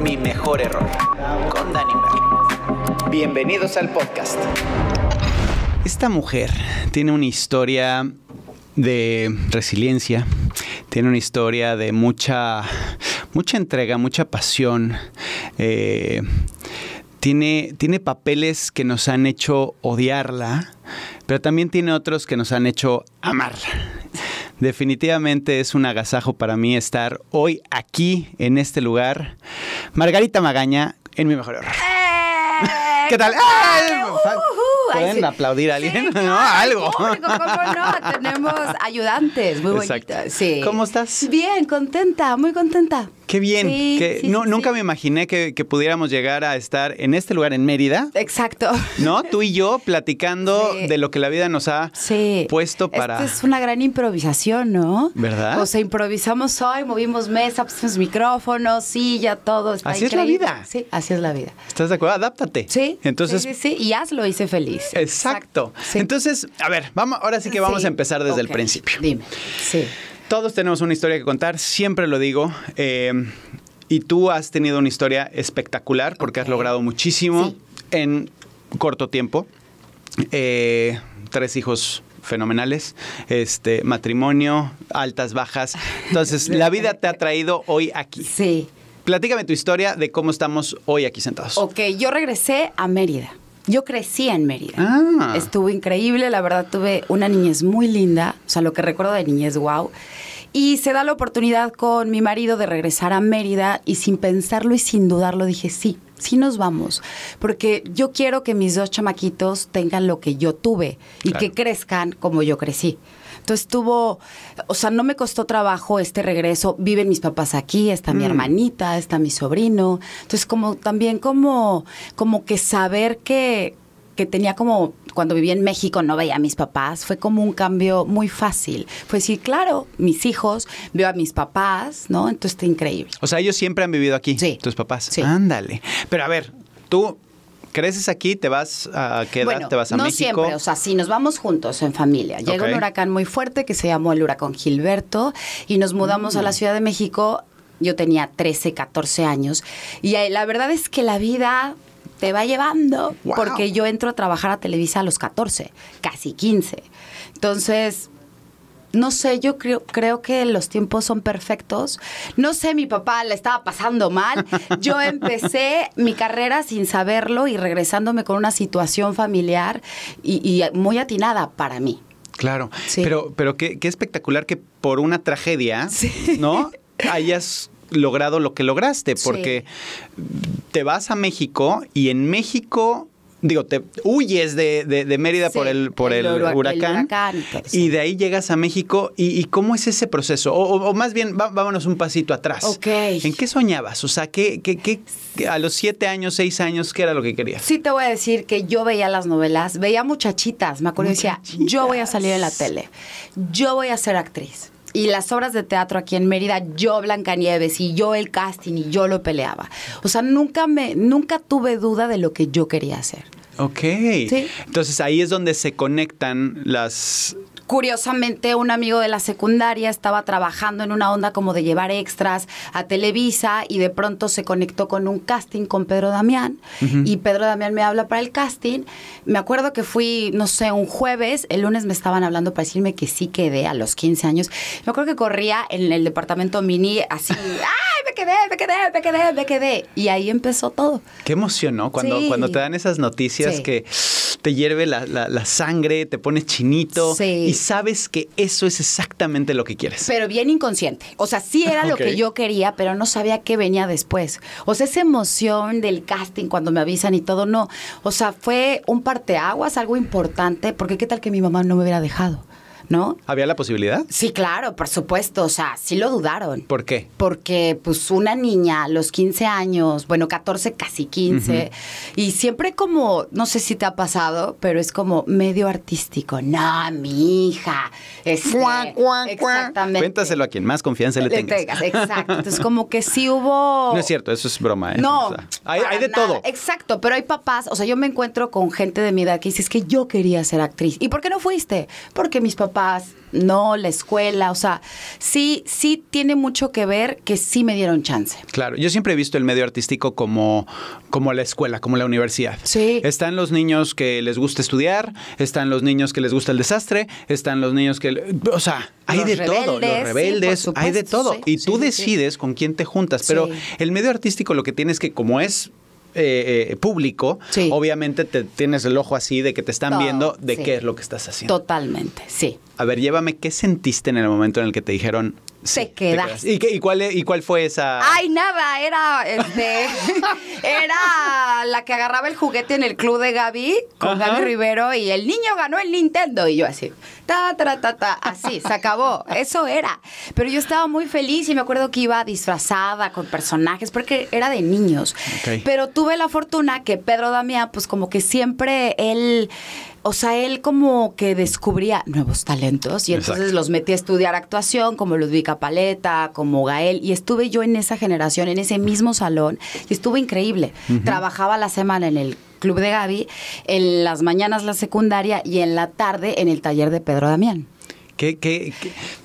Mi mejor error. Con Dani Bienvenidos al podcast. Esta mujer tiene una historia de resiliencia, tiene una historia de mucha, mucha entrega, mucha pasión. Eh, tiene, papeles que nos han hecho odiarla, pero también tiene otros que nos han hecho amarla. Definitivamente es un agasajo para mí estar hoy aquí, en este lugar. Margarita Magaña, en mi mejor hora. ¡Eh! ¿Qué tal? pueden aplaudir a alguien, Algo. ¿cómo no? Tenemos ayudantes, muy ¿Cómo estás? Bien, contenta, muy contenta. Qué bien. Nunca me imaginé que, pudiéramos llegar a estar en este lugar, en Mérida. Exacto. ¿No? Tú y yo platicando de lo que la vida nos ha puesto para. Esto es una gran improvisación, ¿no? ¿Verdad? O sea, improvisamos hoy, movimos mesa, pusimos micrófonos, silla, todo. así es la vida. Sí, así es la vida. ¿Estás de acuerdo? Adáptate. Sí. Entonces. Sí, Y hazlo y sé feliz. Exacto. Entonces, a ver, vamos, ahora sí que vamos a empezar desde el principio. Sí. Todos tenemos una historia que contar, siempre lo digo. Eh, y tú has tenido una historia espectacular porque has logrado muchísimo en corto tiempo. Eh, tres hijos fenomenales, este matrimonio, altas, bajas. Entonces, la vida te ha traído hoy aquí. Sí. Platícame tu historia de cómo estamos hoy aquí sentados. Ok, yo regresé a Mérida. Yo crecí en Mérida. Ah. Estuvo increíble, la verdad tuve una niñez muy linda, o sea, lo que recuerdo de niñez, wow. Y se da la oportunidad con mi marido de regresar a Mérida y sin pensarlo y sin dudarlo dije, sí, sí nos vamos, porque yo quiero que mis dos chamaquitos tengan lo que yo tuve y que crezcan como yo crecí. Entonces tuvo, o sea, no me costó trabajo este regreso. Viven mis papás aquí, está mi mm. hermanita, está mi sobrino. Entonces como también como como que saber que que tenía como, cuando vivía en México no veía a mis papás, fue como un cambio muy fácil. Fue decir, claro, mis hijos, veo a mis papás, ¿no? Entonces está increíble. O sea, ellos siempre han vivido aquí, sí. tus papás. Sí. Ándale. Pero a ver, tú creces aquí, te vas a qué edad te vas a no No siempre, o sea, sí, nos vamos juntos en familia. Llega un huracán muy fuerte que se llamó el huracán Gilberto y nos mudamos a la mm. Ciudad de México. Yo tenía 13, 14 años y eh, la verdad es que la vida te va llevando. Porque yo entro a trabajar a Televisa a los 14, casi 15. Entonces, no sé, yo creo, creo que los tiempos son perfectos. No sé, mi papá le estaba pasando mal. Yo empecé mi carrera sin saberlo y regresándome con una situación familiar y, muy atinada para mí. Claro, sí. pero, pero qué, espectacular que por una tragedia, ¿no? hayas logrado lo que lograste, porque te vas a México y en México digo, te huyes de, Mérida por el, por el, huracán, y de ahí llegas a México. ¿Y, cómo es ese proceso? O, más bien, vámonos un pasito atrás. ¿En qué soñabas? O sea, ¿qué, qué, a los siete años, seis años, qué era lo que querías? Sí, te voy a decir que yo veía las novelas, veía muchachitas, me acuerdo, decía, yo voy a salir en la tele, yo voy a ser actriz y las obras de teatro aquí en Mérida, yo Blancanieves y yo el casting y yo lo peleaba. O sea, nunca me, nunca tuve duda de lo que yo quería hacer. Ok. Entonces ahí es donde se conectan las Curiosamente, un amigo de la secundaria estaba trabajando en una onda como de llevar extras a Televisa y de pronto se conectó con un casting con Pedro Damián y Pedro Damián me habla para el casting. Me acuerdo que fui, no sé, un jueves, el lunes me estaban hablando para decirme que sí quedé a los 15 años. Yo creo que corría en el departamento mini así, ¡ay, me quedé, me quedé, me quedé, me quedé! Y ahí empezó todo. Qué emoción, ¿no? Cuando, cuando te dan esas noticias que te hierve la, sangre, te pones chinito y sabes que eso es exactamente lo que quieres. Pero bien inconsciente. O sea, sí era lo que yo quería, pero no sabía qué venía después. O sea, esa emoción del casting cuando me avisan y todo, no. O sea, fue un parteaguas, algo importante, porque qué tal que mi mamá no me hubiera dejado. ¿no? ¿Había la posibilidad? Sí, claro, por supuesto, o sea, sí lo dudaron. ¿Por qué? Porque pues una niña a los 15 años, bueno, 14, casi 15, y siempre como, no sé si te ha pasado, pero es como medio artístico, no, mi hija, es... Este, exactamente. Cuéntaselo a quien más confianza le, le tengas. Exacto, entonces como que sí hubo... No es cierto, eso es broma, ¿eh? No. hay, de todo. Exacto, pero hay papás, o sea, yo me encuentro con gente de mi edad que dice, es que yo quería ser actriz. ¿Y por qué no fuiste? Porque mis papás papás, no la escuela, o sea, sí, sí tiene mucho que ver que sí me dieron chance. Claro, yo siempre he visto el medio artístico como, como la escuela, como la universidad. Sí. Están los niños que les gusta estudiar, están los niños que les gusta el desastre, están los niños que, o sea, hay de todo, los rebeldes, hay de todo. y tú decides con quién te juntas, pero el medio artístico lo que tienes que, como es eh, eh, público, obviamente te tienes el ojo así de que te están viendo de qué es lo que estás haciendo. Totalmente, sí. A ver, llévame, ¿qué sentiste en el momento en el que te dijeron... Se quedaste. queda. E, ¿Y, cuál, fue esa...? Ay, nada, era, este, era la que agarraba el juguete en el club de Gaby con Gaby Rivero y el niño ganó el Nintendo y yo así, ta, ta, ta, ta, así, se acabó, eso era. Pero yo estaba muy feliz y me acuerdo que iba disfrazada con personajes porque era de niños. Pero tuve la fortuna que Pedro Damián, pues como que siempre él o sea, él como que descubría nuevos talentos y entonces los metí a estudiar actuación, como Ludvika Paleta, como Gael, y estuve yo en esa generación, en ese mismo salón, y estuvo increíble. Trabajaba la semana en el Club de Gaby, en las mañanas la secundaria y en la tarde en el taller de Pedro Damián. Qué,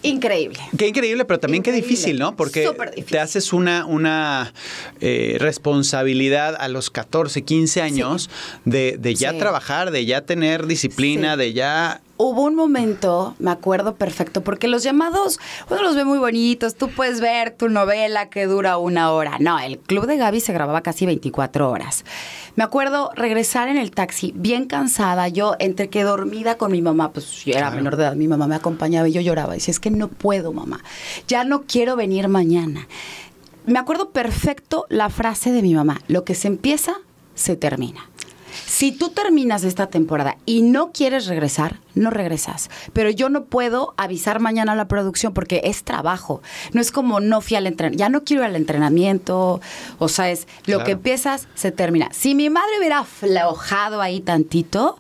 increíble. Qué increíble, pero también qué difícil, ¿no? Porque te haces una, una eh, responsabilidad a los 14, 15 años de, de, ya trabajar, de ya tener disciplina, de ya hubo un momento, me acuerdo perfecto, porque los llamados, uno los ve muy bonitos, tú puedes ver tu novela que dura una hora. No, el Club de Gaby se grababa casi 24 horas. Me acuerdo regresar en el taxi bien cansada, yo entre que dormida con mi mamá, pues yo era menor de edad, mi mamá me acompañaba y yo lloraba. Y Decía, es que no puedo, mamá, ya no quiero venir mañana. Me acuerdo perfecto la frase de mi mamá, lo que se empieza, se termina. Si tú terminas esta temporada y no quieres regresar, no regresas. Pero yo no puedo avisar mañana a la producción porque es trabajo. No es como no fui al entrenamiento, ya no quiero ir al entrenamiento. O sea, es lo que empiezas, se termina. Si mi madre hubiera aflojado ahí tantito,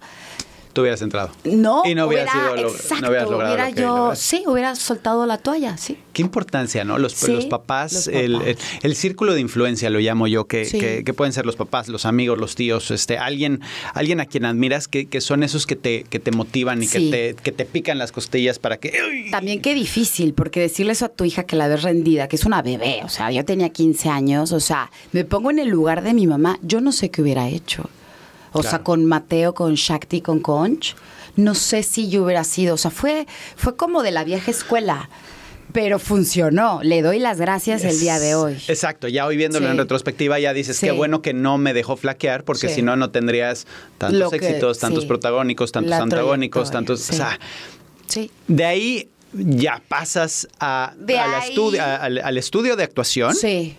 Tú hubieras entrado. No, y no hubiera, sido, exacto, no hubieras logrado yo, sí, hubiera soltado la toalla, sí. Qué importancia, ¿no? Los, papás, El, círculo de influencia lo llamo yo, que, que, pueden ser los papás, los amigos, los tíos, este, alguien, alguien a quien admiras que, que son esos que te, que te motivan y que, te, pican las costillas para que... También qué difícil, porque decirle eso a tu hija que la ves rendida, que es una bebé, o sea, yo tenía 15 años, o sea, me pongo en el lugar de mi mamá, yo no sé qué hubiera hecho o sea, con Mateo, con Shakti, con Conch, no sé si yo hubiera sido, o sea, fue, fue como de la vieja escuela. Pero funcionó, le doy las gracias el día de hoy. Exacto, ya hoy viéndolo en retrospectiva ya dices, qué bueno que no me dejó flaquear, porque si no, no tendrías tantos éxitos, tantos protagónicos, tantos antagónicos, tantos... O sea, sí. de ahí ya pasas a, estudio, al, estudio de actuación. Sí.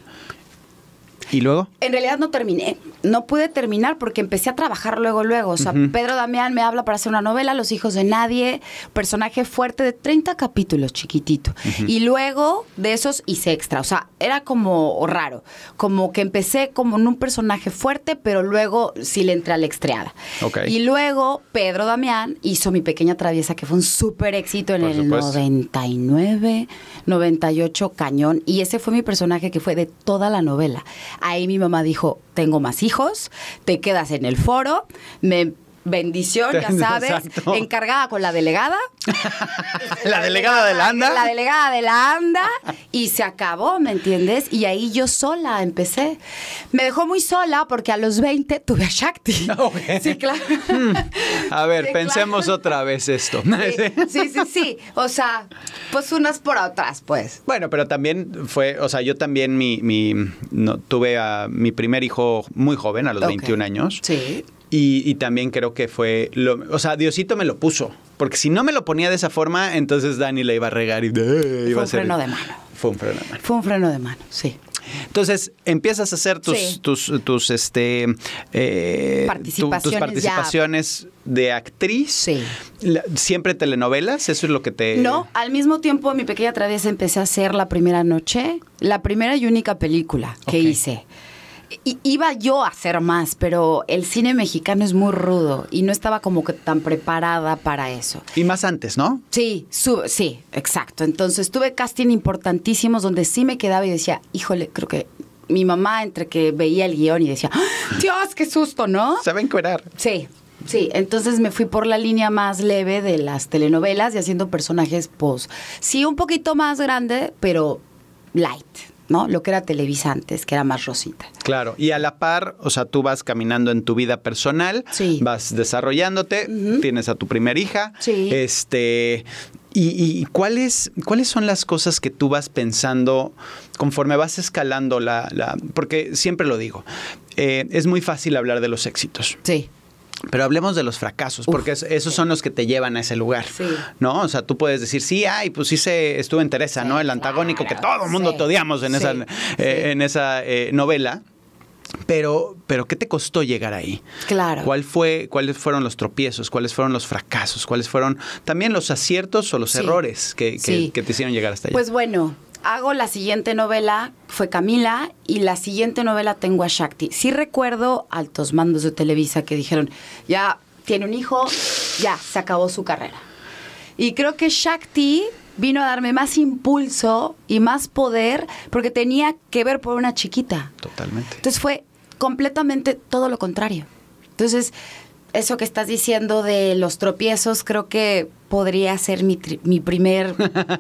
¿Y luego? En realidad no terminé no pude terminar porque empecé a trabajar luego, luego. O sea, Pedro Damián me habla para hacer una novela, Los hijos de nadie, personaje fuerte de 30 capítulos, chiquitito. Y luego de esos hice extra. O sea, era como raro. Como que empecé como en un personaje fuerte, pero luego sí le entré a la Y luego Pedro Damián hizo Mi Pequeña Traviesa, que fue un súper éxito en el 99, 98, cañón. Y ese fue mi personaje que fue de toda la novela. Ahí mi mamá dijo, tengo más hijos, te quedas en el foro, me bendición, ya sabes, encargada con la delegada. la delegada de la ANDA. La delegada de la ANDA y se acabó, ¿me entiendes? Y ahí yo sola empecé. Me dejó muy sola porque a los 20 tuve a Shakti. Sí, claro. Hmm. A ver, pensemos otra vez esto. Sí, sí, sí, O sea, pues unas por otras, pues. Bueno, pero también fue, o sea, yo también mi, mi tuve a mi primer hijo muy joven, a los 21 años. Sí. Y, también creo que fue lo. O sea, Diosito me lo puso. Porque si no me lo ponía de esa forma, entonces Dani le iba a regar y eh, fue un freno de mano. Fue un freno de mano. Fue un freno de mano, sí. Entonces, empiezas a hacer tus, tus, tus, este, eh, participaciones, tus participaciones de actriz. Sí. ¿Siempre telenovelas? ¿Eso es lo que te...? No, al mismo tiempo, mi pequeña traviesa, empecé a hacer la primera noche, la primera y única película que hice iba yo a hacer más, pero el cine mexicano es muy rudo y no estaba como que tan preparada para eso. Y más antes, ¿no? Sí, sí, exacto. Entonces tuve casting importantísimos donde sí me quedaba y decía, híjole, creo que mi mamá entre que veía el guión y decía, ¡Ah! Dios, qué susto, ¿no? Se va Sí, Sí, entonces me fui por la línea más leve de las telenovelas y haciendo personajes, pues, sí, un poquito más grande, pero light. ¿no? Lo que era Televisa antes, que era más rosita. Claro, y a la par, o sea, tú vas caminando en tu vida personal, vas desarrollándote, tienes a tu primera hija, sí. este, ¿Y, cuáles, cuáles son las cosas que tú vas pensando conforme vas escalando la... la porque siempre lo digo, eh, es muy fácil hablar de los éxitos. Sí. Pero hablemos de los fracasos, porque esos son los que te llevan a ese lugar. Sí. ¿No? O sea, tú puedes decir, sí, ay, pues sí se estuvo en Teresa, ¿no? El antagónico que todo el mundo te odiamos en esa, eh, en esa eh, novela. Pero, pero, ¿qué te costó llegar ahí? Claro. ¿Cuál fue, ¿Cuáles fueron los tropiezos? ¿Cuáles fueron los fracasos? ¿Cuáles fueron también los aciertos o los errores que, te hicieron llegar hasta allá? Pues bueno, hago la siguiente novela, fue Camila, y la siguiente novela tengo a Shakti. Sí recuerdo altos mandos de Televisa que dijeron, ya tiene un hijo, ya se acabó su carrera. Y creo que Shakti vino a darme más impulso y más poder porque tenía que ver por una chiquita. Totalmente. Entonces fue completamente todo lo contrario. Entonces, eso que estás diciendo de los tropiezos, creo que podría ser mi, mi primer...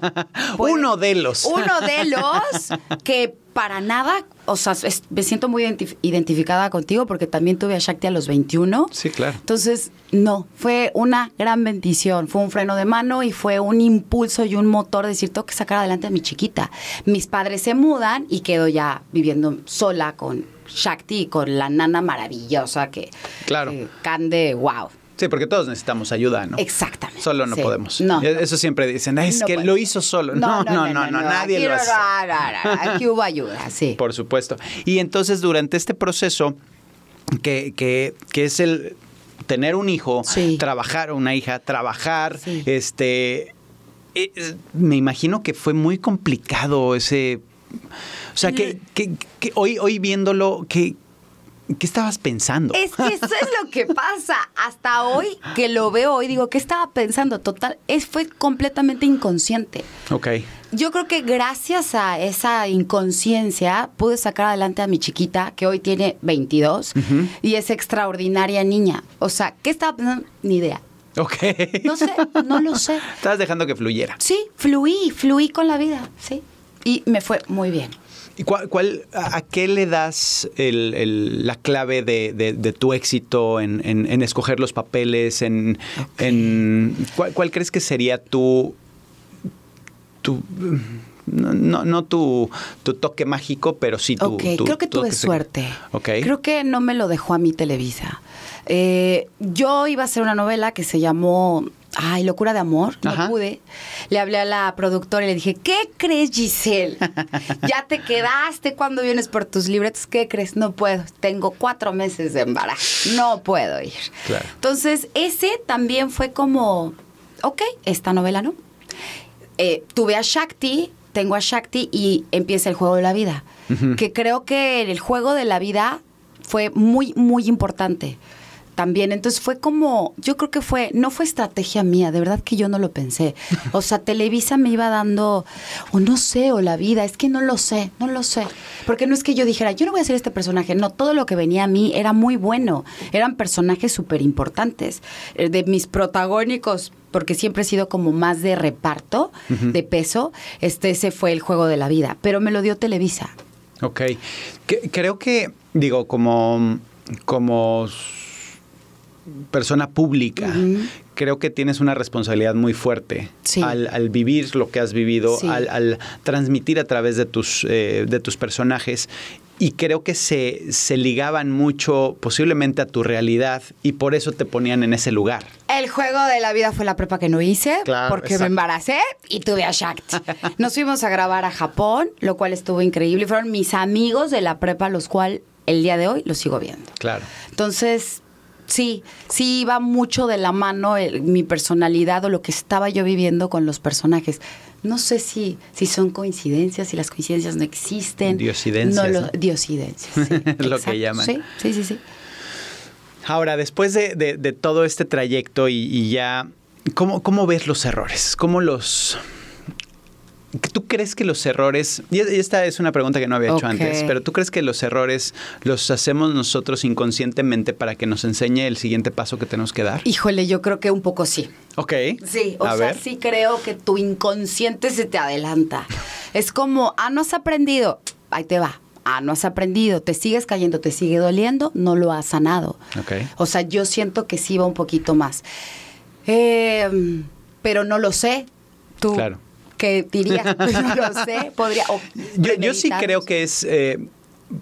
uno de los. Uno de los que para nada, o sea, me siento muy identificada contigo porque también tuve a Shakti a los 21. Sí, claro. Entonces, no, fue una gran bendición, fue un freno de mano y fue un impulso y un motor de decir, tengo que sacar adelante a mi chiquita. Mis padres se mudan y quedo ya viviendo sola con Shakti con la nana maravillosa que claro. Cande, wow. Sí, porque todos necesitamos ayuda, ¿no? Exactamente. Solo no podemos. E-, eso siempre dicen, es que lo hizo solo. No, no, no, no, nadie lo hace. aquí hubo ayuda, sí. Por supuesto. Y entonces, durante este proceso, que, que, que es el tener un hijo, trabajar una hija, trabajar, este... me imagino que fue muy complicado ese o sea, que, que, hoy, hoy viéndolo, ¿Qué estabas pensando? Es que eso es lo que pasa. Hasta hoy que lo veo hoy, digo, ¿qué estaba pensando? Total, es, fue completamente inconsciente. Ok. Yo creo que gracias a esa inconsciencia pude sacar adelante a mi chiquita, que hoy tiene 22, y es extraordinaria niña. O sea, ¿qué estaba pensando? Ni idea. Ok. No sé, no lo sé. Estabas dejando que fluyera. Sí, fluí, fluí con la vida, sí. Y me fue muy bien. ¿Y cuál, a, qué le das la clave de, tu éxito en, escoger los papeles? En, ¿cuál, crees que sería tu... no, tu, toque mágico, pero sí tu... Ok, creo que tuve suerte. Creo que no me lo dejó a mi Televisa. Eh, yo iba a hacer una novela que se llamó ay, locura de amor, no pude. Le hablé a la productora y le dije, ¿qué crees, Giselle? Ya te quedaste cuando vienes por tus libretos, ¿qué crees? No puedo, tengo cuatro meses de embarazo, no puedo ir. Entonces, ese también fue como, ok, esta novela no. Eh, tuve a Shakti, tengo a Shakti y empieza el juego de la vida, que creo que el juego de la vida fue muy, muy importante también. Entonces fue como, yo creo que fue, no fue estrategia mía, de verdad que yo no lo pensé. O sea, Televisa me iba dando, o no sé, o la vida, es que no lo sé, no lo sé. Porque no es que yo dijera, yo no voy a ser este personaje, no, todo lo que venía a mí era muy bueno, eran personajes súper importantes. Eh, de mis protagónicos porque siempre he sido como más de reparto, de peso. Este, ese fue el juego de la vida, pero me lo dio Televisa. Ok. creo que, digo, como, como persona pública, creo que tienes una responsabilidad muy fuerte al, vivir lo que has vivido, al, transmitir a través de tus, eh, de tus personajes. Y creo que se, ligaban mucho posiblemente a tu realidad y por eso te ponían en ese lugar. El juego de la vida fue la prepa que no hice, porque me embaracé y tuve a Shakt. Nos fuimos a grabar a Japón, lo cual estuvo increíble. Fueron mis amigos de la prepa, los cuales el día de hoy lo sigo viendo. Claro. Entonces, Sí, sí iba mucho de la mano eh, mi personalidad o lo que estaba yo viviendo con los personajes. No sé si, si son coincidencias, si las coincidencias no existen. Diosidencias. lo, Diosidencias, lo que llaman. Sí, sí, sí, sí. Ahora, después de, todo este trayecto y, ya, ¿cómo, ¿cómo ves los errores? ¿Cómo los ¿Tú crees que los errores, y esta es una pregunta que no había hecho antes, pero tú crees que los errores los hacemos nosotros inconscientemente para que nos enseñe el siguiente paso que tenemos que dar? Híjole, yo creo que un poco sí. Ok. Sí, o sea, sí creo que tu inconsciente se te adelanta. Es como, ah, no has aprendido, ahí te va. Ah, no has aprendido, te sigues cayendo, te sigue doliendo, no lo has sanado. Ok. O sea, yo siento que sí va un poquito más. Em, pero no lo sé. Tú, claro que diría, no sé, podría... yo, yo sí creo que es... Eh,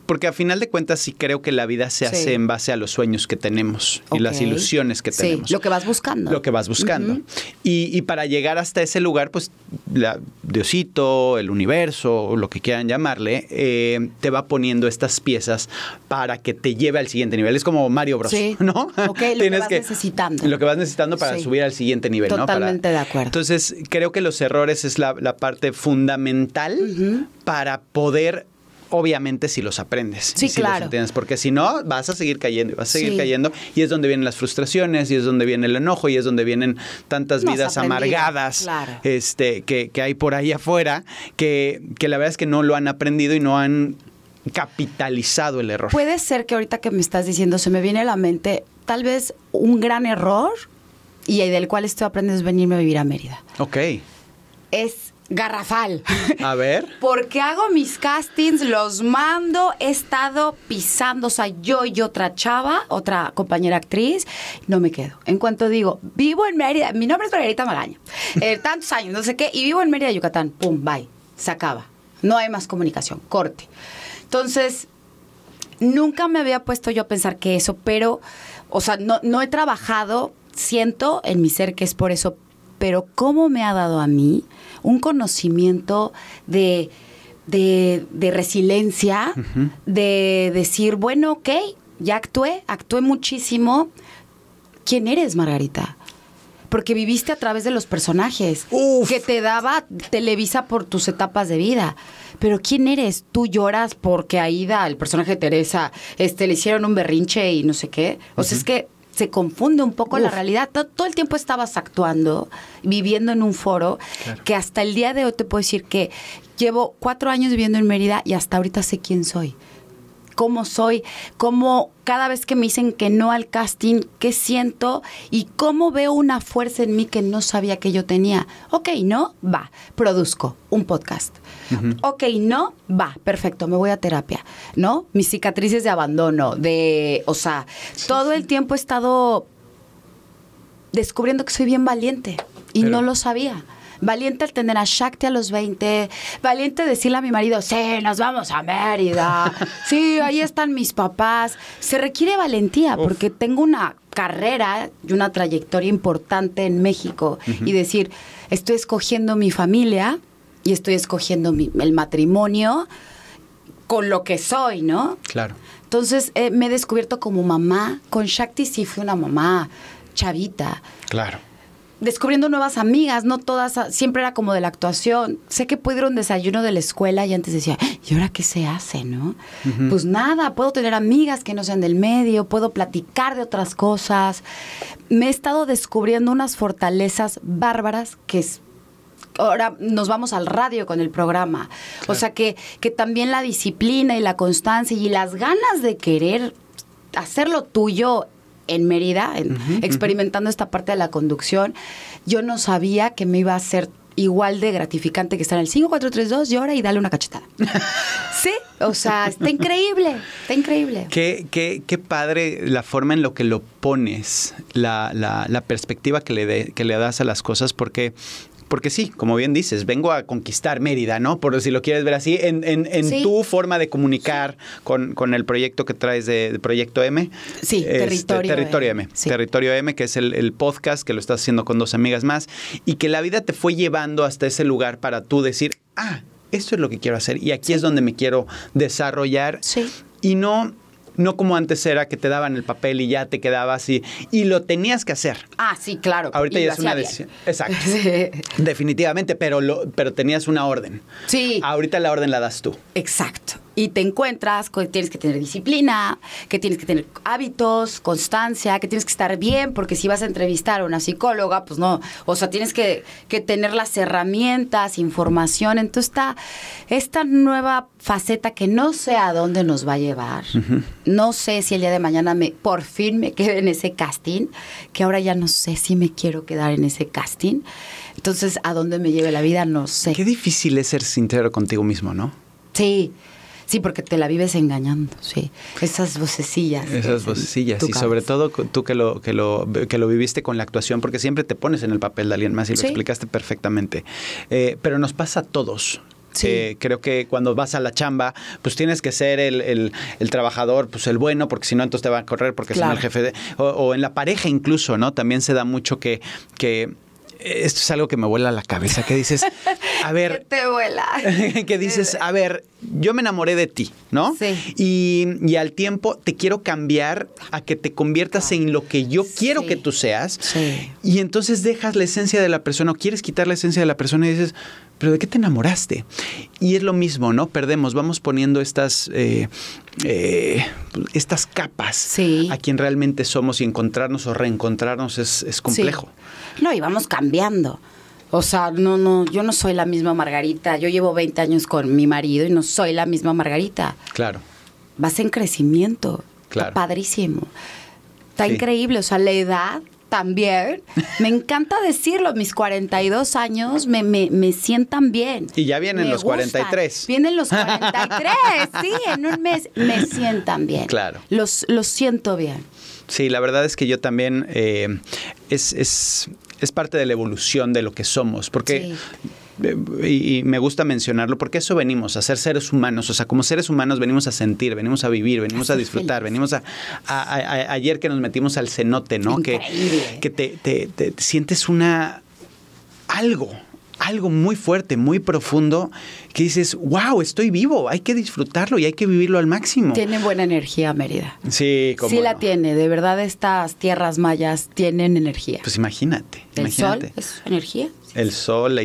porque a final de cuentas sí creo que la vida se hace en base a los sueños que tenemos y las ilusiones que tenemos. Sí, lo que vas buscando. Lo que vas buscando. y, para llegar hasta ese lugar, pues la, Diosito, el universo, lo que quieran llamarle, eh, te va poniendo estas piezas para que te lleve al siguiente nivel. Es como Mario Bros, sí. ¿no? lo que vas necesitando. Lo que vas necesitando para subir al siguiente nivel, Totalmente de acuerdo. Entonces creo que los errores es la, parte fundamental para poder obviamente si los aprendes. Sí, si Los entiendes, porque si no, vas a seguir cayendo y vas a seguir cayendo. Y es donde vienen las frustraciones, y es donde viene el enojo, y es donde vienen tantas vidas amargadas este, que, hay por ahí afuera, que, que la verdad es que no lo han aprendido y no han capitalizado el error. Puede ser que ahorita que me estás diciendo se me viene a la mente tal vez un gran error y del cual estoy aprendiendo es venirme a vivir a Mérida. Ok. Es garrafal. A ver. Porque hago mis castings, los mando, he estado pisando, o sea, yo y otra chava, otra compañera actriz, no me quedo. En cuanto digo, vivo en Mérida, mi nombre es Margarita Magaña, eh, tantos años, no sé qué, y vivo en Mérida, Yucatán, pum, bye, se acaba. No hay más comunicación, corte. Entonces, nunca me había puesto yo a pensar que eso, pero, o sea, no, no he trabajado, siento en mi ser que es por eso, pero cómo me ha dado a mí un conocimiento de, de, resiliencia, de decir, bueno, ok, ya actué, actué muchísimo. ¿Quién eres, Margarita? Porque viviste a través de los personajes que te daba Televisa por tus etapas de vida. Pero ¿quién eres? Tú lloras porque Aida, el personaje de Teresa, este, le hicieron un berrinche y no sé qué. O sea, es que se confunde un poco la realidad. Todo, el tiempo estabas actuando, viviendo en un foro, que hasta el día de hoy te puedo decir que llevo cuatro años viviendo en Mérida y hasta ahorita sé quién soy cómo soy, cómo cada vez que me dicen que no al casting, qué siento y cómo veo una fuerza en mí que no sabía que yo tenía. Ok, no, va, produzco un podcast. Ok, no, va, perfecto, me voy a terapia, ¿no? Mis cicatrices de abandono, de, o sea, todo el tiempo he estado descubriendo que soy bien valiente y no lo sabía. Valiente al tener a Shakti a los 20. Valiente decirle a mi marido, sí, nos vamos a Mérida. Sí, ahí están mis papás. Se requiere valentía porque tengo una carrera y una trayectoria importante en México. Y decir, estoy escogiendo mi familia y estoy escogiendo el matrimonio con lo que soy, ¿no? Claro. Entonces eh, me he descubierto como mamá. Con Shakti sí fui una mamá chavita. Claro descubriendo nuevas amigas, no todas, ah, siempre era como de la actuación. Sé que puedo ir a un desayuno de la escuela y antes decía, ¿y ahora qué se hace, no? Pues nada, puedo tener amigas que no sean del medio, puedo platicar de otras cosas. Me he estado descubriendo unas fortalezas bárbaras que es ahora nos vamos al radio con el programa. O sea que, que también la disciplina y la constancia y las ganas de querer hacerlo lo tuyo en Mérida, experimentando esta parte de la conducción. Yo no sabía que me iba a ser igual de gratificante que estar en el 5432, llora y dale una cachetada. sí, o sea, está increíble, está increíble. Qué, qué, padre la forma en lo que lo pones, la, perspectiva que le, que le das a las cosas, porque porque sí, como bien dices, vengo a conquistar Mérida, ¿no? Por si lo quieres ver así, en, en, tu forma de comunicar con, el proyecto que traes de, Proyecto este, M. Sí, Territorio, M. Territorio M, que es el, podcast que lo estás haciendo con dos amigas más y que la vida te fue llevando hasta ese lugar para tú decir, ah, esto es lo que quiero hacer y aquí es donde me quiero desarrollar. Sí. Y no no como antes era que te daban el papel y ya te quedabas y, y lo tenías que hacer. Ah, sí, claro. Ahorita ya es una decisión. Exacto. Definitivamente, pero, pero tenías una orden. Sí. Ahorita la orden la das tú. Exacto. Y te encuentras que tienes que tener disciplina, que tienes que tener hábitos, constancia, que tienes que estar bien, porque si vas a entrevistar a una psicóloga, pues no. O sea, tienes que, tener las herramientas, información. Entonces, está esta nueva faceta que no sé a dónde nos va a llevar. No sé si el día de mañana me, por fin me quede en ese casting, que ahora ya no sé si me quiero quedar en ese casting. Entonces, ¿a dónde me lleve la vida? No sé. Qué difícil es ser sincero contigo mismo, ¿no? Sí. Sí, porque te la vives engañando, sí. Esas vocecillas. Esas vocecillas, y sobre todo tú que lo, que, lo, que lo viviste con la actuación, porque siempre te pones en el papel de alguien más y lo explicaste perfectamente. Eh, pero nos pasa a todos, Sí. Eh, creo que cuando vas a la chamba, pues tienes que ser el, el, trabajador, pues el bueno, porque si no, entonces te van a correr, porque son el jefe. De, o, o, en la pareja incluso, ¿no? También se da mucho que, que esto es algo que me vuela la cabeza, que dices, a ver... te vuela. que dices, a ver, yo me enamoré de ti, ¿no? Sí. Y, y al tiempo te quiero cambiar a que te conviertas en lo que yo quiero que tú seas. Sí. Y entonces dejas la esencia de la persona o quieres quitar la esencia de la persona y dices, pero ¿de qué te enamoraste? Y es lo mismo, ¿no? Perdemos, vamos poniendo estas, eh, eh, estas capas a quien realmente somos y encontrarnos o reencontrarnos es, es complejo. No, y vamos cambiando. O sea, no, no, yo no soy la misma Margarita. Yo llevo 20 años con mi marido y no soy la misma Margarita. Claro. Vas en crecimiento. Claro. padrísimo. Está increíble. O sea, la edad también. Me encanta decirlo, mis 42 años me, sientan bien. Y ya vienen los 43. Vienen los 43, sí, en un mes me sientan bien. Claro. Los, los siento bien. Sí, la verdad es que yo también eh, es, es parte de la evolución de lo que somos, porque... Eh, y me gusta mencionarlo porque eso venimos, a ser seres humanos. O sea, como seres humanos venimos a sentir, venimos a vivir, venimos a disfrutar, venimos a, ayer que nos metimos al cenote, ¿no? Que, que te, te sientes una algo algo muy fuerte, muy profundo, que dices, wow, estoy vivo, hay que disfrutarlo y hay que vivirlo al máximo. Tiene buena energía Mérida. Sí, como. Sí la tiene, de verdad estas tierras mayas tienen energía. Pues imagínate. El imagínate. sol es energía el sol, la,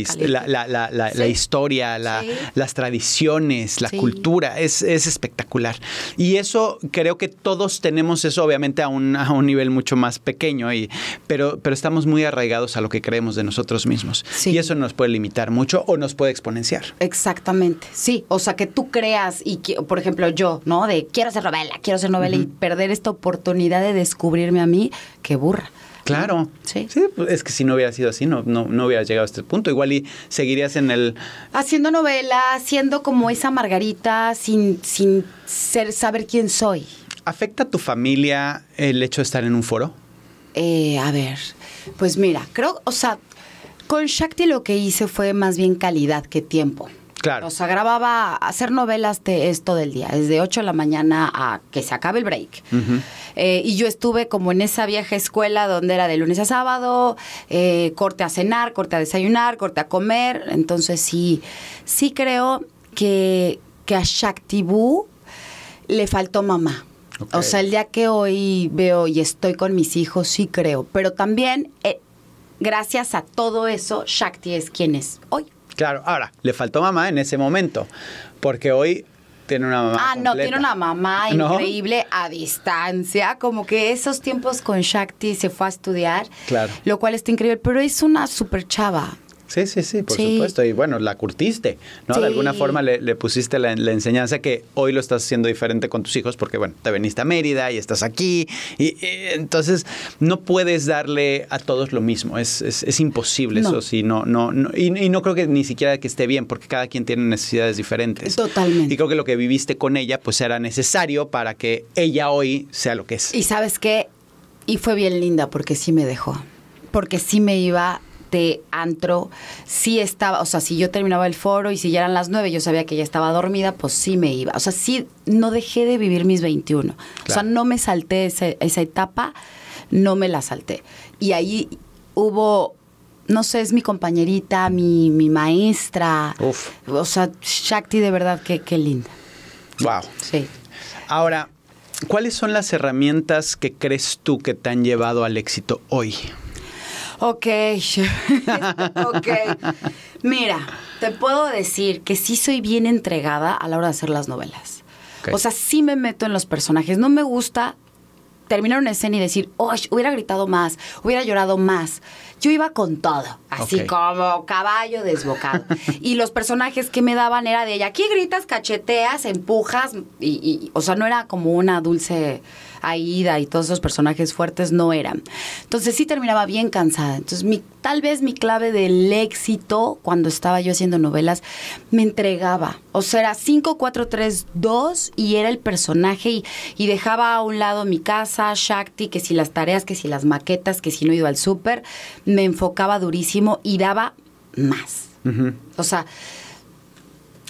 historia, las tradiciones, la cultura, es, espectacular. Y eso creo que todos tenemos eso, obviamente a un, a un nivel mucho más pequeño, y, pero, pero estamos muy arraigados a lo que creemos de nosotros mismos. Y eso nos puede limitar mucho o nos puede exponenciar. Exactamente, sí. O sea, que tú creas y, por ejemplo, yo, ¿no? De quiero ser novela, quiero ser novela y perder esta oportunidad de descubrirme a mí, qué burra. Claro. Sí. Pues, es que si no hubiera sido así, no, no, no hubieras llegado a este punto. Igual y seguirías en el... Haciendo novela, haciendo como esa Margarita sin, sin ser, saber quién soy. ¿Afecta a tu familia el hecho de estar en un foro? Eh, a ver, pues mira, creo, o sea, con Shakti lo que hice fue más bien calidad que tiempo. Claro. O sea, grababa hacer novelas de esto todo el día, desde 8 de la mañana a que se acabe el break. Eh, y yo estuve como en esa vieja escuela donde era de lunes a sábado, eh, corte a cenar, corte a desayunar, corte a comer. Entonces sí, sí creo que, que Shakti Boo le faltó mamá. O sea, el día que hoy veo y estoy con mis hijos, sí creo. Pero también, eh, gracias a todo eso, Shakti es quien es hoy. Claro, ahora, le faltó mamá en ese momento, porque hoy tiene una mamá. Ah, no, tiene una mamá increíble a distancia. Como que esos tiempos con Shakti se fue a estudiar. Claro. Lo cual está increíble, pero es una super chava. Sí, sí, sí, por supuesto. Y bueno, la curtiste, ¿no? De alguna forma le, pusiste la, enseñanza que hoy lo estás haciendo diferente con tus hijos porque, bueno, te veniste a Mérida y estás aquí. Y, entonces no puedes darle a todos lo mismo. Es, es, imposible eso. Sí, no, no, no y, y, no creo que ni siquiera que esté bien porque cada quien tiene necesidades diferentes. Totalmente. Y creo que lo que viviste con ella pues era necesario para que ella hoy sea lo que es. Y sabes qué? Y fue bien linda porque sí me dejó. Porque sí me iba de antro sí estaba, o sea, si yo terminaba el foro y si ya eran las nueve, yo sabía que ya estaba dormida, pues sí me iba. O sea, sí, no dejé de vivir mis 21. O sea, no me salté esa, etapa, no me la salté. Y ahí hubo no sé, es mi compañerita, mi, maestra. Uf. O sea, Shakti, de verdad, qué, qué linda. Wow. Sí. Ahora, ¿cuáles son las herramientas que crees tú que te han llevado al éxito hoy? Ok. ok. Mira, te puedo decir que sí soy bien entregada a la hora de hacer las novelas. O sea, sí me meto en los personajes. No me gusta terminar una escena y decir, oh, hubiera gritado más, hubiera llorado más. Yo iba con todo, así como caballo desbocado. y los personajes que me daban era de, aquí gritas, cacheteas, empujas, y, y, o sea, no era como una dulce Aida y todos esos personajes fuertes no eran. Entonces sí terminaba bien cansada. Entonces mi, tal vez mi clave del éxito cuando estaba yo haciendo novelas me entregaba. O sea, era 5, 4, 3, 2 y era el personaje y, dejaba a un lado mi casa, Shakti, que si las tareas, que si las maquetas, que si no iba al súper, me enfocaba durísimo y daba más. O sea,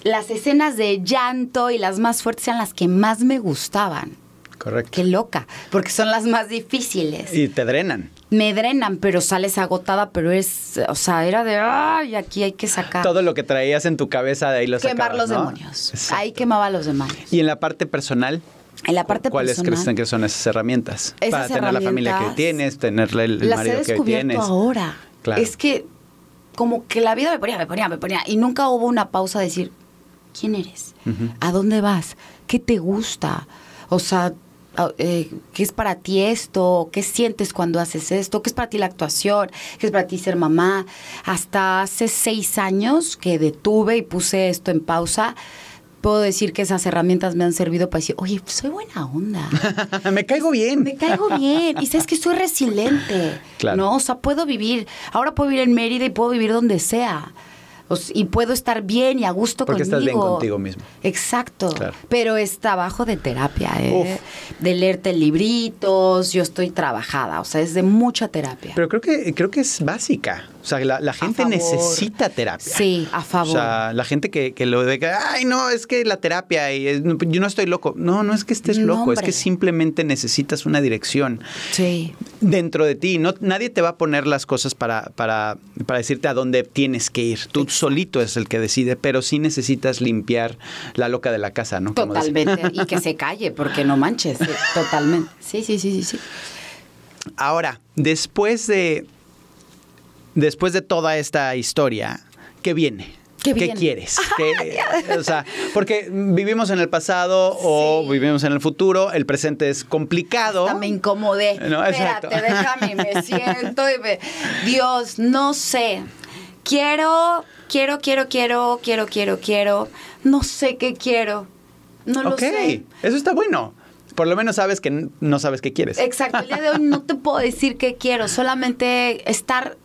las escenas de llanto y las más fuertes eran las que más me gustaban. Correcto. Qué loca, porque son las más difíciles. Y te drenan. Me drenan, pero sales agotada, pero es, o sea, era de, ay, aquí hay que sacar. Todo lo que traías en tu cabeza de ahí los Quemar los demonios. Ahí quemaba los demonios. ¿Y en la parte personal? En la parte ¿Cuáles creen crees que son esas herramientas? para tener la familia que tienes, tenerle el, las marido que tienes. ahora. Es que como que la vida me ponía, me ponía, me ponía. Y nunca hubo una pausa de decir, ¿quién eres? ¿A dónde vas? ¿Qué te gusta? O sea, Ah, eh, qué es para ti esto, qué sientes cuando haces esto, qué es para ti la actuación, qué es para ti ser mamá. Hasta hace seis años que detuve y puse esto en pausa puedo decir que esas herramientas me han servido para decir, oye, soy buena onda. me caigo bien. Me caigo bien. Y sabes que soy resiliente. Claro. No, o sea, puedo vivir. Ahora puedo vivir en Mérida y puedo vivir donde sea y puedo estar bien y a gusto Porque conmigo. estás bien contigo mismo. Exacto. Pero es trabajo de terapia, ¿eh? de leerte libritos, yo estoy trabajada, o sea, es de mucha terapia. Pero creo que creo que es básica. O sea, la, gente necesita terapia. Sí, a favor. O sea, la gente que, lo de que, ay, no, es que la terapia, y eh, yo no estoy loco. No, no es que estés loco, es que simplemente necesitas una dirección sí. dentro de ti. No, nadie te va a poner las cosas para, decirte a dónde tienes que ir. Tú solito es el que decide, pero sí necesitas limpiar la loca de la casa, ¿no? totalmente. y que se calle, porque no manches. totalmente. Sí, sí, sí, sí, sí. Ahora, después de, después de toda esta historia, ¿qué viene? ¿Qué, quieres? o sea, porque vivimos en el pasado o vivimos en el futuro, el presente es complicado. me incomodé. No, Espérate, déjame, me siento y me... Dios, no sé. Quiero, quiero, quiero, quiero, quiero, quiero, quiero. No sé qué quiero. No lo okay. Eso está bueno. Por lo menos sabes que no sabes qué quieres. Exacto. El día de hoy no te puedo decir qué quiero, solamente estar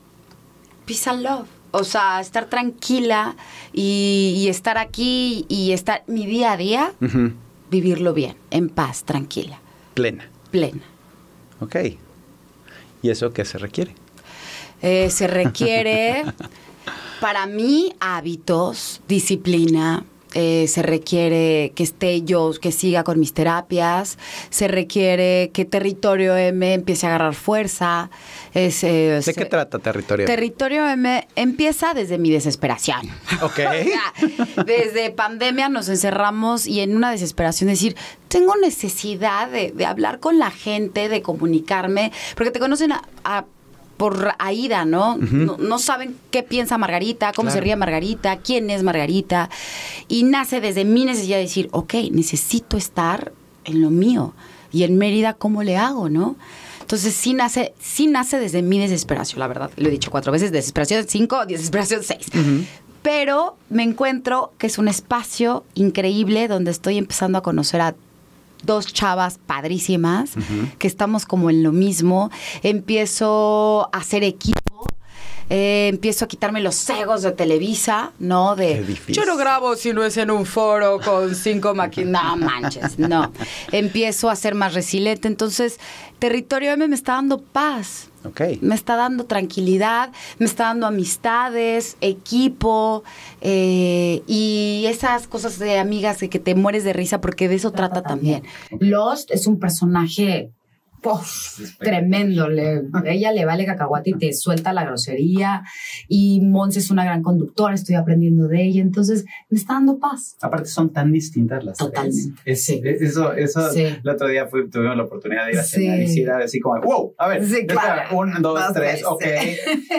peace and love. O sea, estar tranquila y, estar aquí y estar mi día a día, vivirlo bien, en paz, tranquila. Plena. Plena. Ok. ¿Y eso qué se requiere? Eh, se requiere, para mí, hábitos, disciplina, eh, se requiere que esté yo, que siga con mis terapias, se requiere que Territorio M empiece a agarrar fuerza. ¿De qué eh, trata Territorio M? Territorio M empieza desde mi desesperación. Ok. desde pandemia nos encerramos y en una desesperación decir, tengo necesidad de, hablar con la gente, de comunicarme, porque te conocen a por Aida, ¿no? ¿no? saben qué piensa Margarita, cómo se ríe Margarita, quién es Margarita. Y nace desde mi necesidad de decir, ok, necesito estar en lo mío. Y en Mérida, ¿cómo le hago, no? Entonces sí nace, sí nace desde mi desesperación, la verdad. Lo he dicho cuatro veces, desesperación cinco, desesperación seis. Pero me encuentro que es un espacio increíble donde estoy empezando a conocer a dos chavas padrísimas, que estamos como en lo mismo. Empiezo a hacer equipo eh, empiezo a quitarme los cegos de Televisa, ¿no? De yo no grabo si no es en un foro con cinco máquinas. no manches, no. Empiezo a ser más resiliente. Entonces, territorio M me está dando paz. Okay. Me está dando tranquilidad, me está dando amistades, equipo eh, y esas cosas de amigas de que te mueres de risa porque de eso trata también. Lost es un personaje Pof, tremendo, ella le vale cacahuate y te suelta la grosería y Monse es una gran conductora, estoy aprendiendo de ella, entonces me está dando paz. Aparte son tan distintas las Totalmente. eso, eso, el otro día tuvimos la oportunidad de ir a cenar y así como, wow, a ver, claro. un, dos, tres, ok.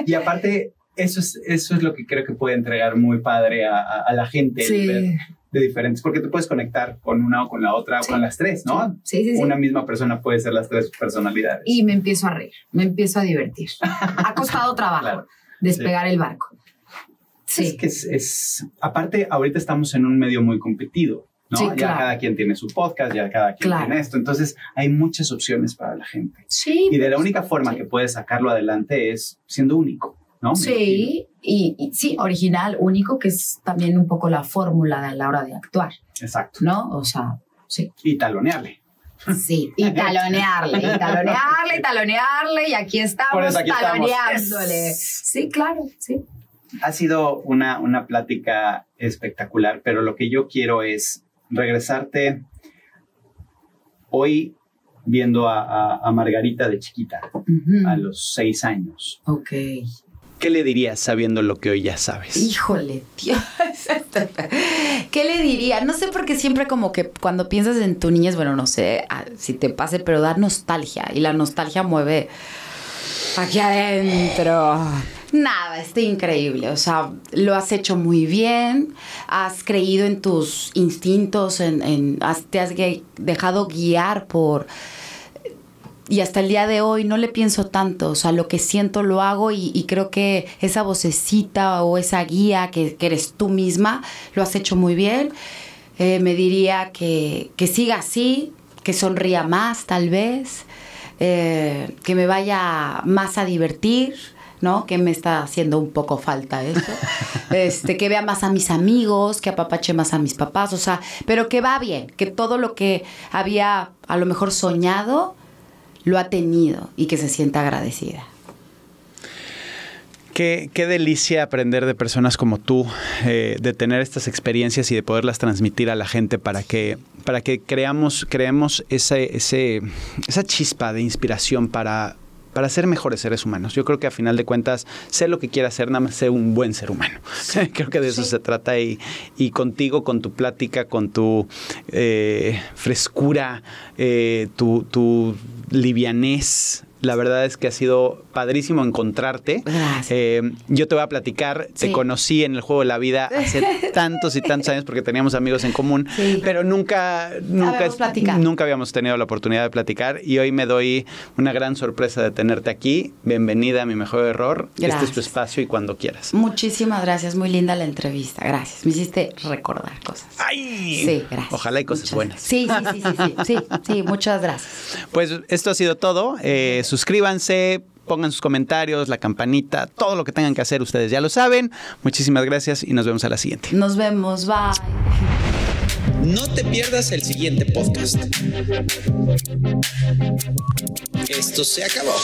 Y aparte eso es, eso es lo que creo que puede entregar muy padre a, la gente. Sí de diferentes, porque tú puedes conectar con una o con la otra o con las tres, ¿no? Sí, sí, sí. Una misma persona puede ser las tres personalidades. Y me empiezo a reír, me empiezo a divertir. ha costado trabajo despegar el barco. Sí. Es que es, aparte, ahorita estamos en un medio muy competido, ¿no? ya cada quien tiene su podcast, ya cada quien tiene esto. Entonces, hay muchas opciones para la gente. Sí. Y de la única forma que puedes sacarlo adelante es siendo único. Sí, este, y, sí, original, único, que es también un poco la fórmula a la hora de actuar. Exacto. ¿No? O sea, sí. Y talonearle. Sí, y talonearle, y talonearle, y talonearle, y aquí estamos taloneándole. Sí, claro, sí. Ha sido una, una plática espectacular, pero lo que yo quiero es regresarte hoy viendo a, Margarita de chiquita, a los seis años. Ok. ¿Qué le dirías sabiendo lo que hoy ya sabes? Híjole, Dios. ¿Qué le diría? No sé por qué siempre como que cuando piensas en tu niñez, bueno, no sé si te pase, pero da nostalgia y la nostalgia mueve aquí adentro. Nada, está increíble. O sea, lo has hecho muy bien, has creído en tus instintos, en, te has dejado guiar por y hasta el día de hoy no le pienso tanto, o sea, lo que siento lo hago y, creo que esa vocecita o esa guía que, eres tú misma, lo has hecho muy bien. Eh, me diría que, siga así, que sonría más tal vez, eh, que me vaya más a divertir, ¿no? Que me está haciendo un poco falta eso. Este, que vea más a mis amigos, que apapache más a mis papás, o sea, pero que va bien, que todo lo que había a lo mejor soñado lo ha tenido y que se sienta agradecida. Qué, delicia aprender de personas como tú, eh, de tener estas experiencias y de poderlas transmitir a la gente para que, para que creamos, creemos esa chispa de inspiración para, para ser mejores seres humanos. Yo creo que a final de cuentas, sé lo que quiera hacer nada más sé un buen ser humano. creo que de eso se trata y, contigo, con tu plática, con tu eh, frescura, eh, tu, tu livianés la verdad es que ha sido padrísimo encontrarte. Eh, yo te voy a platicar, te conocí en el juego de la vida hace tantos y tantos años porque teníamos amigos en común, pero nunca, nunca, habíamos nunca habíamos tenido la oportunidad de platicar y hoy me doy una gran sorpresa de tenerte aquí. Bienvenida a mi mejor error. Este es tu espacio y cuando quieras. Muchísimas gracias, muy linda la entrevista. Gracias, me hiciste recordar cosas. ¡Ay! Sí, gracias. Ojalá hay cosas buenas. Sí, sí, sí, sí, sí, sí, muchas gracias. Pues esto ha sido todo. Eh, suscríbanse, pongan sus comentarios, la campanita, todo lo que tengan que hacer ustedes ya lo saben. Muchísimas gracias y nos vemos a la siguiente. Nos vemos, bye. No te pierdas el siguiente podcast. Esto se acabó.